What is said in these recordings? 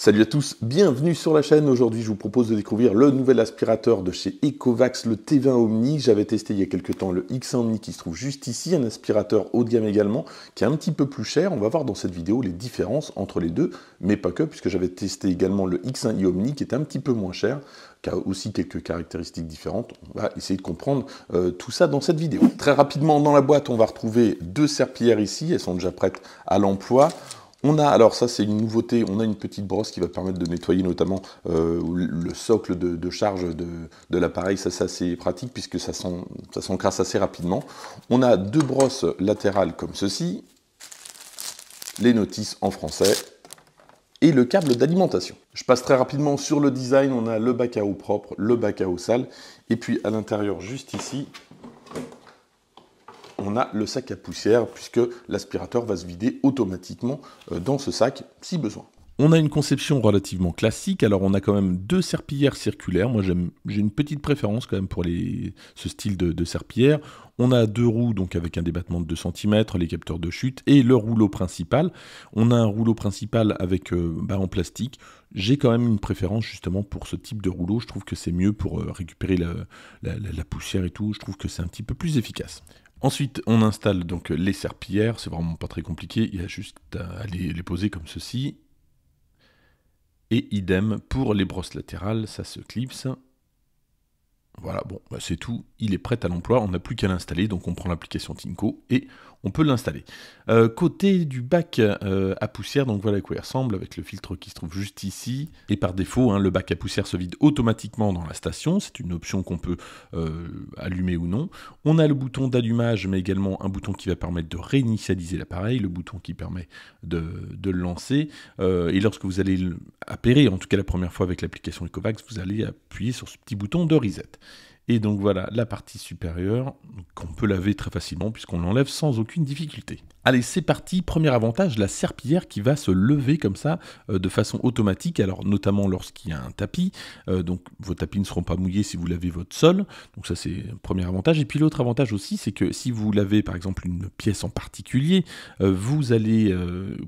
Salut à tous, bienvenue sur la chaîne. Aujourd'hui, je vous propose de découvrir le nouvel aspirateur de chez Ecovax, le T20 Omni. J'avais testé il y a quelques temps le X1 Omni qui se trouve juste ici, un aspirateur haut de gamme également, qui est un petit peu plus cher. On va voir dans cette vidéo les différences entre les deux, mais pas que, puisque j'avais testé également le X1i Omni qui est un petit peu moins cher, qui a aussi quelques caractéristiques différentes. On va essayer de comprendre euh, tout ça dans cette vidéo. Très rapidement, dans la boîte, on va retrouver deux serpillères ici. Elles sont déjà prêtes à l'emploi. On a, alors ça c'est une nouveauté, on a une petite brosse qui va permettre de nettoyer notamment euh, le socle de, charge de, l'appareil, ça c'est assez pratique puisque ça s'encrasse assez rapidement. On a deux brosses latérales comme ceci, les notices en français et le câble d'alimentation. Je passe très rapidement sur le design, on a le bac à eau propre, le bac à eau sale, et puis à l'intérieur juste ici, le sac à poussière, puisque l'aspirateur va se vider automatiquement euh, dans ce sac si besoin. On a une conception relativement classique, alors on a quand même deux serpillères circulaires, moi j'ai une petite préférence quand même pour les, ce style de, de, serpillière. On a deux roues donc avec un débattement de 2 cm, les capteurs de chute et le rouleau principal. On a un rouleau principal avec euh, en plastique. J'ai quand même une préférence justement pour ce type de rouleau, je trouve que c'est mieux pour euh, récupérer la, la poussière et tout, je trouve que c'est un petit peu plus efficace. Ensuite, on installe donc les serpillères, c'est vraiment pas très compliqué, il y a juste à les poser comme ceci. Et idem pour les brosses latérales, ça se clipse voilà, bon, bah, c'est tout, il est prêt à l'emploi, on n'a plus qu'à l'installer, donc on prend l'application Tinko et on peut l'installer. Euh, côté du bac euh, à poussière, donc voilà à quoi il ressemble, avec le filtre qui se trouve juste ici. Et par défaut, hein, le bac à poussière se vide automatiquement dans la station, c'est une option qu'on peut euh, allumer ou non. On a le bouton d'allumage, mais également un bouton qui va permettre de réinitialiser l'appareil, le bouton qui permet de, de le lancer. et lorsque vous allez à en tout cas la première fois avec l'application Ecovacs, vous allez appuyer sur ce petit bouton de reset. Et donc voilà, la partie supérieure, qu'on peut laver très facilement puisqu'on l'enlève sans aucune difficulté. Allez, c'est parti. Premier avantage, la serpillière qui va se lever comme ça euh, de façon automatique, alors notamment lorsqu'il y a un tapis. Euh, donc vos tapis ne seront pas mouillés si vous lavez votre sol. Donc ça c'est un premier avantage. Et puis l'autre avantage aussi, c'est que si vous lavez par exemple une pièce en particulier, euh, vous allez,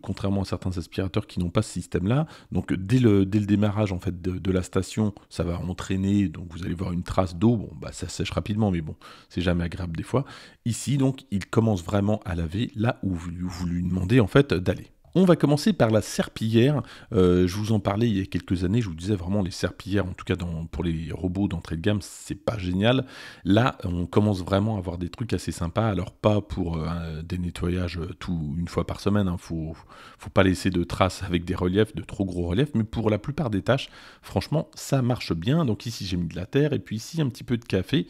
contrairement à certains aspirateurs qui n'ont pas ce système-là, donc dès le, dès le démarrage en fait de, la station, ça va entraîner, donc vous allez voir une trace d'eau bah, ça sèche rapidement, mais bon, c'est jamais agréable des fois. Ici, donc, il commence vraiment à laver là où vous, vous lui demandez en fait d'aller. On va commencer par la serpillière. Euh, je vous en parlais il y a quelques années, je vous disais vraiment les serpillières en tout cas pour les robots d'entrée de gamme, c'est pas génial. Là, on commence vraiment à avoir des trucs assez sympas. Alors pas pour euh, des nettoyages euh, tout une fois par semaine, il hein. faut, pas laisser de traces avec des reliefs, de trop gros reliefs, mais pour la plupart des tâches, franchement, ça marche bien. Donc ici j'ai mis de la terre et puis ici un petit peu de café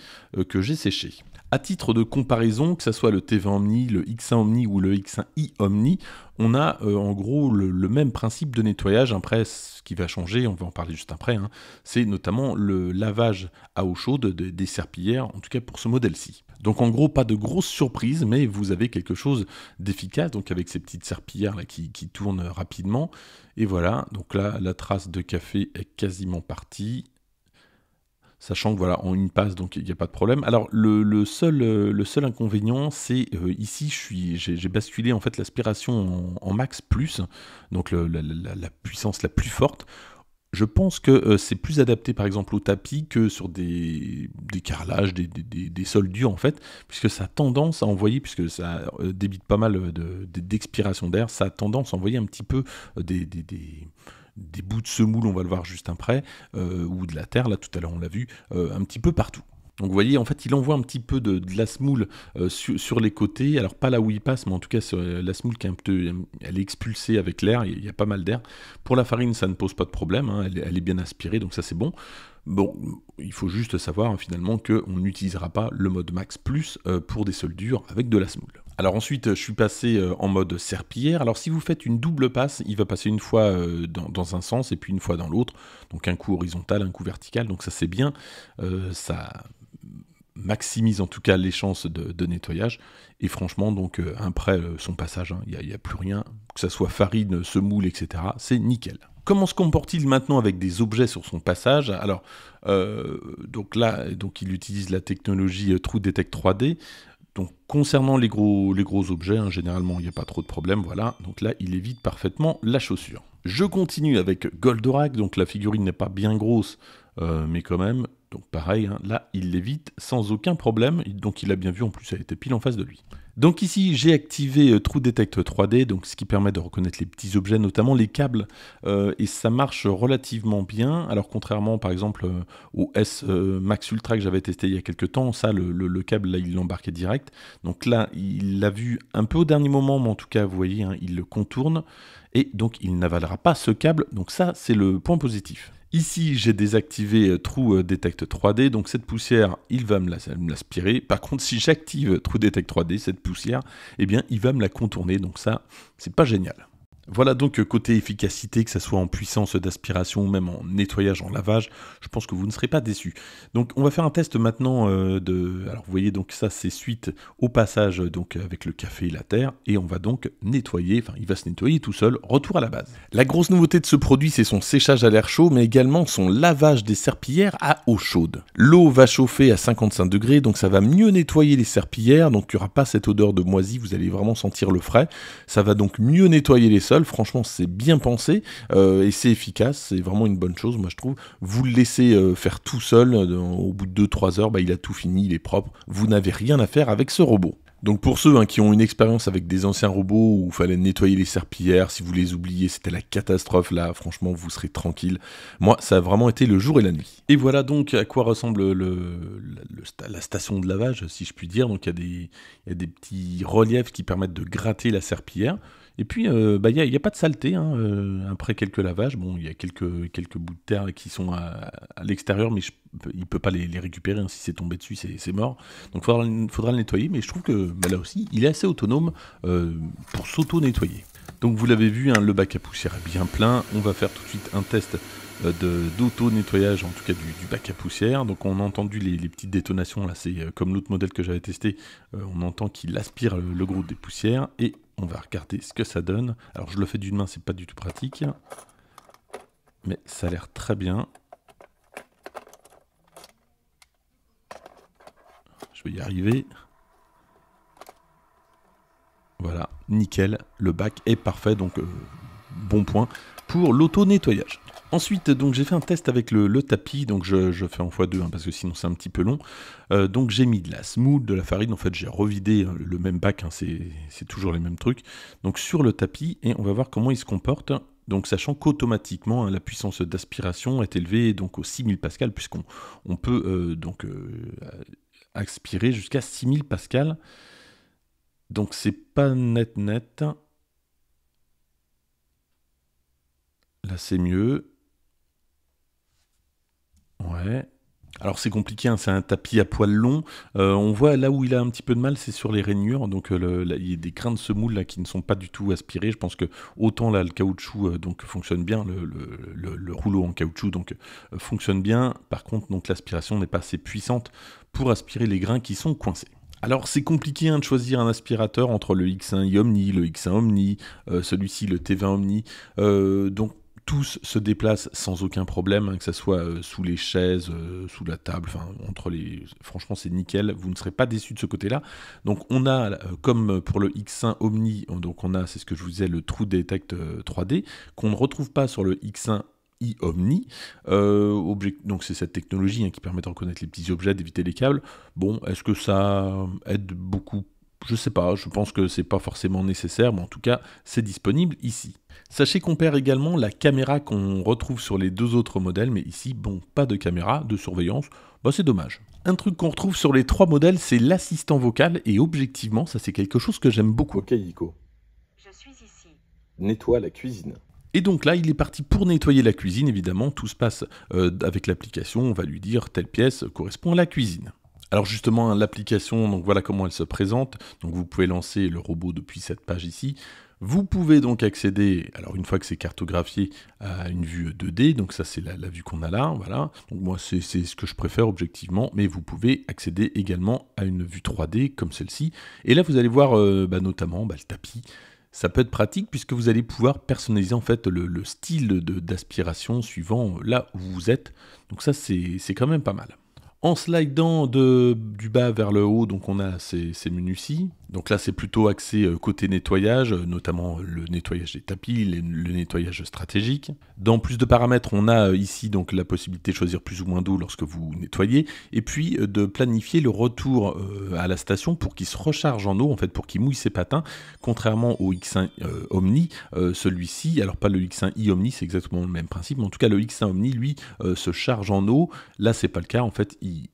que j'ai séché. À titre de comparaison, que ce soit le T20 Omni, le X1 Omni ou le X1i Omni, on a euh, en gros le, même principe de nettoyage. Après, ce qui va changer, on va en parler juste après, hein, c'est notamment le lavage à eau chaude des serpillères, en tout cas pour ce modèle-ci. Donc en gros, pas de grosse surprise, mais vous avez quelque chose d'efficace, donc avec ces petites serpillères là qui, qui tournent rapidement. Et voilà, donc là, la trace de café est quasiment partie sachant que voilà, en une passe, donc il n'y a pas de problème. Alors le, seul, euh, le seul inconvénient, c'est euh, ici, je suis, j'ai, basculé en fait l'aspiration en, max plus, donc la, puissance la plus forte. Je pense que euh, c'est plus adapté par exemple au tapis que sur des, carrelages, des, sols durs en fait, puisque ça a tendance à envoyer, puisque ça débite pas mal d'expiration d'air, ça a tendance à envoyer un petit peu des, des bouts de semoule, on va le voir juste après, euh, ou de la terre, là tout à l'heure on l'a vu, euh, un petit peu partout. Donc vous voyez, en fait, il envoie un petit peu de, la semoule euh, sur, les côtés. Alors pas là où il passe, mais en tout cas, la semoule qui est un peu, elle est expulsée avec l'air. Il y, a pas mal d'air. Pour la farine, ça ne pose pas de problème. Hein. elle, est bien aspirée, donc ça c'est bon. Bon, il faut juste savoir hein, finalement finalement qu'on n'utilisera pas le mode max plus pour des sols durs avec de la semoule. Alors ensuite, je suis passé euh, en mode serpillière. Alors si vous faites une double passe, il va passer une fois euh, dans, un sens et puis une fois dans l'autre. Donc un coup horizontal, un coup vertical. Donc ça c'est bien. Euh, ça maximise en tout cas les chances de, nettoyage. Et franchement, donc après son passage, hein. il n'y a, plus rien. Que ça soit farine, semoule, etc. C'est nickel. Comment se comporte-t-il maintenant avec des objets sur son passage Alors, donc là, donc il utilise la technologie True Detect 3D. Donc concernant les gros, objets, hein, généralement il n'y a pas trop de problème, voilà. Donc là il évite parfaitement la chaussure. Je continue avec Goldorak, donc la figurine n'est pas bien grosse, euh, mais quand même, donc pareil, hein, là il l'évite sans aucun problème, donc il a bien vu, en plus elle était pile en face de lui. Donc ici, j'ai activé euh, True Detect 3D, donc ce qui permet de reconnaître les petits objets, notamment les câbles, euh, et ça marche relativement bien. Alors contrairement par exemple euh, au S Max Ultra que j'avais testé il y a quelques temps, ça le, câble là il l'embarquait direct. Donc là, il l'a vu un peu au dernier moment, mais en tout cas vous voyez, hein, il le contourne et donc il n'avalera pas ce câble. Donc ça, c'est le point positif. Ici, j'ai désactivé euh, Trou euh, Detect 3D, donc cette poussière, il va me l'aspirer. Par contre, si j'active euh, Trou Detect 3D, cette poussière, eh bien, il va me la contourner, donc ça, c'est pas génial. Voilà donc euh, côté efficacité, que ce soit en puissance d'aspiration ou même en nettoyage, en lavage, je pense que vous ne serez pas déçus. Donc on va faire un test maintenant euh, de... Alors vous voyez donc ça c'est suite au passage donc avec le café et la terre et on va donc nettoyer, enfin il va se nettoyer tout seul, retour à la base. La grosse nouveauté de ce produit c'est son séchage à l'air chaud mais également son lavage des serpillères à eau chaude. L'eau va chauffer à 55 degrés donc ça va mieux nettoyer les serpillères donc il n'y aura pas cette odeur de moisie. vous allez vraiment sentir le frais. Ça va donc mieux nettoyer les sols Franchement, c'est bien pensé euh, et c'est efficace. C'est vraiment une bonne chose, moi je trouve. Vous le laissez euh, faire tout seul. Euh, au bout de 2-3 heures, bah, il a tout fini, il est propre. Vous n'avez rien à faire avec ce robot. Donc pour ceux hein, qui ont une expérience avec des anciens robots où il fallait nettoyer les serpillères, si vous les oubliez, c'était la catastrophe là, franchement vous serez tranquille. Moi, ça a vraiment été le jour et la nuit. Et voilà donc à quoi ressemble la station de lavage, si je puis dire. Donc il y, y, a des petits reliefs qui permettent de gratter la serpillière. Et puis, euh, bah, il n'y a, pas de saleté. Hein, euh, après quelques lavages, bon, il y a quelques, quelques bouts de terre qui sont à, l'extérieur, mais il ne peut pas les, récupérer. Hein. si c'est tombé dessus, c'est mort. Donc, il faudra, le nettoyer. Mais je trouve que bah, là aussi, il est assez autonome euh, pour s'auto-nettoyer. Donc vous l'avez vu, hein, le bac à poussière est bien plein. On va faire tout de suite un test d'auto-nettoyage, en tout cas du, bac à poussière. Donc on a entendu les, petites détonations, là c'est comme l'autre modèle que j'avais testé, on entend qu'il aspire le, le, gros des poussières. Et on va regarder ce que ça donne. Alors je le fais d'une main, c'est pas du tout pratique. Mais ça a l'air très bien. Je vais y arriver. Voilà, nickel. Le bac est parfait, donc euh, bon point pour l'auto-nettoyage. Ensuite, donc j'ai fait un test avec le, tapis, donc je, fais en x2 hein, parce que sinon c'est un petit peu long. Euh, donc j'ai mis de la smooth, de la farine, en fait j'ai revidé hein, le même bac, hein, c'est toujours les mêmes trucs. Donc sur le tapis, et on va voir comment il se comporte. Donc sachant qu'automatiquement la puissance d'aspiration est élevée donc aux 6000 pascal puisqu'on on peut euh, donc euh, aspirer jusqu'à 6000 pascal. Donc c'est pas net net. Là c'est mieux. Ouais. Alors c'est compliqué, hein, c'est un tapis à poils longs, euh, on voit là où il a un petit peu de mal, c'est sur les rainures. Donc euh, il y a des grains de semoule là, qui ne sont pas du tout aspirés. Je pense que autant là le caoutchouc euh, donc fonctionne bien, le, rouleau en caoutchouc donc fonctionne bien. Par contre donc l'aspiration n'est pas assez puissante pour aspirer les grains qui sont coincés. Alors c'est compliqué hein, de choisir un aspirateur entre le X1i Omni, le X1 Omni, celui-ci le T20 Omni. donc tous se déplacent sans aucun problème, hein, que ce soit euh, sous les chaises, euh, sous la table, enfin entre les. Franchement, c'est nickel. Vous ne serez pas déçus de ce côté-là. Donc, on a, euh, comme pour le X1 Omni, donc on a, c'est ce que je vous disais, le True Detect 3D qu'on ne retrouve pas sur le X1 Omni Omni. donc c'est cette technologie hein, qui permet de reconnaître les petits objets, d'éviter les câbles. Bon, est-ce que ça aide beaucoup je sais pas, je pense que c'est pas forcément nécessaire, mais en tout cas, c'est disponible ici. Sachez qu'on perd également la caméra qu'on retrouve sur les deux autres modèles, mais ici, bon, pas de caméra de surveillance, bah c'est dommage. Un truc qu'on retrouve sur les trois modèles, c'est l'assistant vocal, et objectivement, ça c'est quelque chose que j'aime beaucoup. Ok Ico. Je suis ici. Nettoie la cuisine. Et donc là, il est parti pour nettoyer la cuisine, évidemment, tout se passe euh, avec l'application, on va lui dire telle pièce correspond à la cuisine. Alors justement, hein, l'application, donc voilà comment elle se présente. Donc vous pouvez lancer le robot depuis cette page ici. Vous pouvez donc accéder, alors une fois que c'est cartographié, à une vue 2D, donc ça c'est la, vue qu'on a là, voilà. Donc moi c'est ce que je préfère objectivement, mais vous pouvez accéder également à une vue 3D comme celle-ci. Et là vous allez voir euh, bah, notamment bah, le tapis, ça peut être pratique puisque vous allez pouvoir personnaliser en fait le, le style d'aspiration suivant euh, là où vous êtes. Donc ça c'est quand même pas mal. En slidant de, du bas vers le haut, donc on a ces, ces menus-ci, donc là, c'est plutôt axé euh, côté nettoyage, euh, notamment le nettoyage des tapis, le nettoyage stratégique. Dans plus de paramètres, on a euh, ici donc la possibilité de choisir plus ou moins d'eau lorsque vous nettoyez, et puis de planifier le retour à la station pour qu'il se recharge en eau, en fait, pour qu'il mouille ses patins. Contrairement au X1 Omni, celui-ci, alors pas le X1i Omni, c'est exactement le même principe, mais en tout cas le X1 Omni, lui, se charge en eau. Là, c'est pas le cas, en fait, il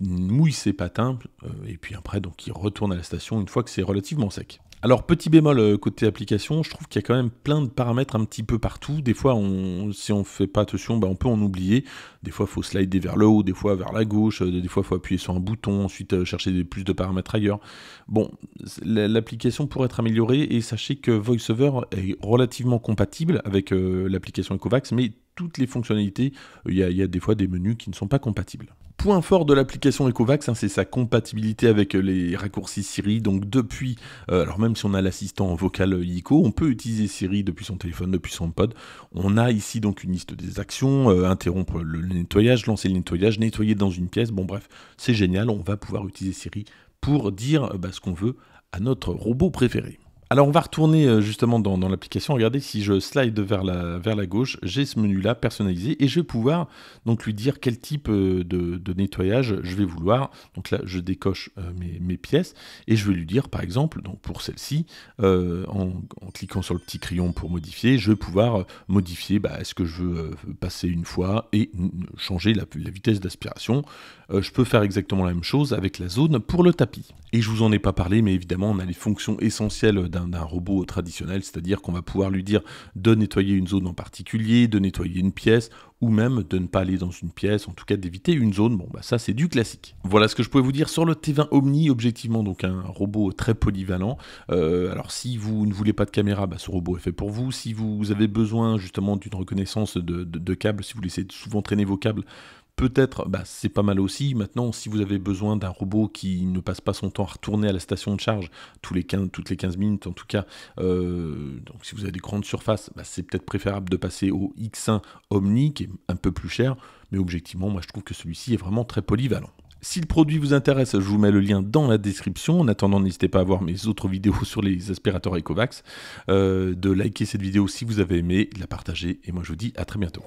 il mouille ses patins, euh, et puis après, donc, il retourne à la station une fois que c'est relativement sec. Alors, petit bémol euh, côté application, je trouve qu'il y a quand même plein de paramètres un petit peu partout. Des fois, on, si on ne fait pas attention, bah, on peut en oublier. Des fois, il faut slider vers le haut, des fois vers la gauche, euh, des fois, il faut appuyer sur un bouton, ensuite chercher plus de paramètres ailleurs. Bon, l'application pourrait être améliorée, et sachez que VoiceOver est relativement compatible avec l'application Ecovacs, mais toutes les fonctionnalités, il y, il y a des fois des menus qui ne sont pas compatibles. Point fort de l'application EcoVax, hein, c'est sa compatibilité avec euh, les raccourcis Siri. Donc depuis, euh, alors même si on a l'assistant vocal ICO, on peut utiliser Siri depuis son téléphone, depuis son pod. On a ici donc une liste des actions, euh, interrompre le nettoyage, lancer le nettoyage, nettoyer dans une pièce. Bon bref, c'est génial, on va pouvoir utiliser Siri pour dire bah, ce qu'on veut à notre robot préféré. Alors on va retourner euh, justement dans, l'application, regardez si je slide vers la, vers la gauche, j'ai ce menu là personnalisé et je vais pouvoir donc lui dire quel type euh, de, nettoyage je vais vouloir. Donc là je décoche euh, mes, pièces et je vais lui dire par exemple, donc pour celle-ci, en, cliquant sur le petit crayon pour modifier, je vais pouvoir modifier est-ce bah, que je veux passer une fois et changer la, vitesse d'aspiration. je peux faire exactement la même chose avec la zone pour le tapis. Et je vous en ai pas parlé mais évidemment on a les fonctions essentielles d'un d'un robot traditionnel, c'est-à-dire qu'on va pouvoir lui dire de nettoyer une zone en particulier, de nettoyer une pièce, ou même de ne pas aller dans une pièce, en tout cas d'éviter une zone. Bon, bah ça c'est du classique. Voilà ce que je pouvais vous dire sur le T20 Omni, objectivement donc un robot très polyvalent. Euh, alors si vous ne voulez pas de caméra, bah, ce robot est fait pour vous. Si vous avez besoin justement d'une reconnaissance de câbles, si vous laissez souvent traîner vos câbles, peut-être, bah, c'est pas mal aussi. Maintenant, si vous avez besoin d'un robot qui ne passe pas son temps à retourner à la station de charge les toutes les 15 minutes, en tout cas, euh, donc si vous avez des grandes surfaces, bah, c'est peut-être préférable de passer au X1 Omni, qui est un peu plus cher, mais objectivement, moi je trouve que celui-ci est vraiment très polyvalent. Si le produit vous intéresse, je vous mets le lien dans la description. En attendant, n'hésitez pas à voir mes autres vidéos sur les aspirateurs Ecovacs, euh, de liker cette vidéo si vous avez aimé, de la partager, et moi je vous dis à très bientôt.